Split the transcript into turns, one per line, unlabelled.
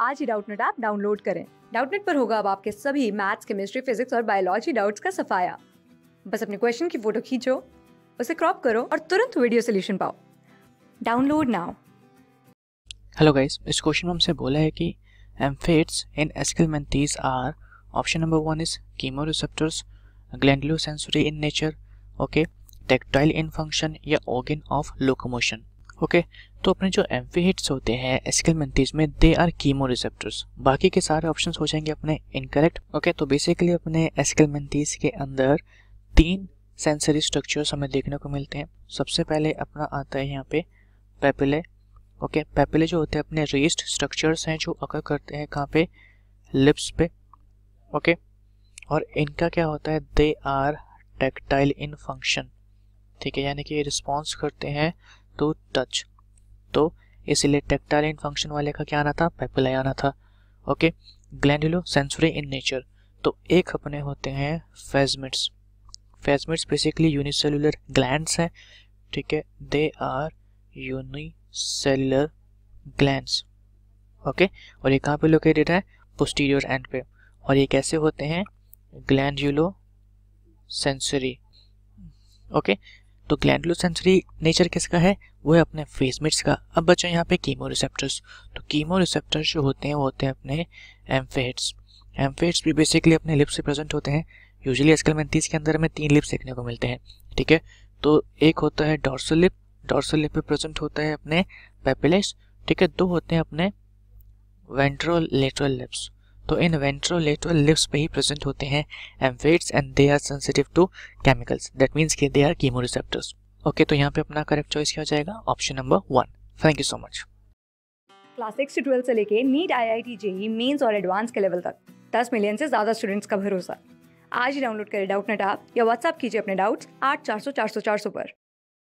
आज ही Doubtnut app download करें डाउटनेट पर होगा अब आपके सभी मैथ्स केमिस्ट्री फिजिक्स और बायोलॉजी डाउट्स का सफाया बस अपने क्वेश्चन की फोटो खींचो उसे क्रॉप करो और तुरंत वीडियो सोल्यूशन पाओ डाउनलोड नाउ
हेलो गाइस इस क्वेश्चन में हमसे बोला है कि amphids in aschelminthes are option number one is chemoreceptors glandulo sensory in nature okay tactile in function या ऑर्गन ऑफ लोकोमोशन ओके तो अपने जो एम्फीहिट्स होते हैं एसिकल मंथीज में दे आर कीमो रिसेप्टर्स बाकी के सारे ऑप्शंस हो जाएंगे अपने इनकरेक्ट ओके तो बेसिकली अपने एसिकल मंथीज के अंदर तीन सेंसरी स्ट्रक्चर्स हमें देखने को मिलते हैं सबसे पहले अपना आता है यहाँ पे पेपिले ओके पेपिले जो होते हैं अपने रेस्ट स्ट्रक्चर्स हैं जो अकर करते हैं कहाँ पे लिप्स पे ओके और इनका क्या होता है they are tactile in function ठीक है यानी कि ये रिस्पॉन्स करते हैं टू टच तो इसीलिए टेक्टाइल इन फंक्शन वाले का क्या आना था पेपिलाई आना था okay glandulo sensory in nature तो एक अपने होते हैं phasmids phasmids basically unicellular glands हैं ठीक है they are unicellular glands okay और ये कहाँ पे लोकेटेड है पोस्टीरियर एंड पे और ये कैसे होते हैं ग्लैंडुलो सेंसरी ओके okay? तो ग्लैंडुलर सेंसरी नेचर किसका है वो है अपने मिट्स का अब बच्चों यहाँ पे कीमो रिसेप्टर्स तो कीमो रिसेप्टर्स जो होते हैं वो होते हैं अपने एम्फेट्स एम्फेट्स भी बेसिकली अपने लिप्स से प्रेजेंट होते हैं यूजली आजकल मैंतीस के अंदर हमें तीन लिप्स देखने को मिलते हैं ठीक है तो एक होता है डॉर्सल लिप डॉर्सल लिप पे प्रेजेंट होता है अपने पेपिलेस ठीक है दो होते हैं अपने वेंट्रोलेटरल लिप्स तो इन वेंट्रोलेटरल लिप्स पे ही प्रेजेंट होते हैं amphids and they are sensitive to chemicals that means कि दे आर कीमोरिसेप्टर्स ओके तो यहाँ पे अपना करेक्ट चॉइस क्या हो जाएगा option number one thank you so much
class six से ट्वेल्थ से लेके NEET I I T JEE mains और एडवांस के लेवल तक दस मिलियन से ज़्यादा स्टूडेंट्स का भरोसा आज ही डाउनलोड करें डाउट नेट ऐप या व्हाट्सअप कीजिए अपने डाउट्स आठ चार सौ चार सौ चार सौ पर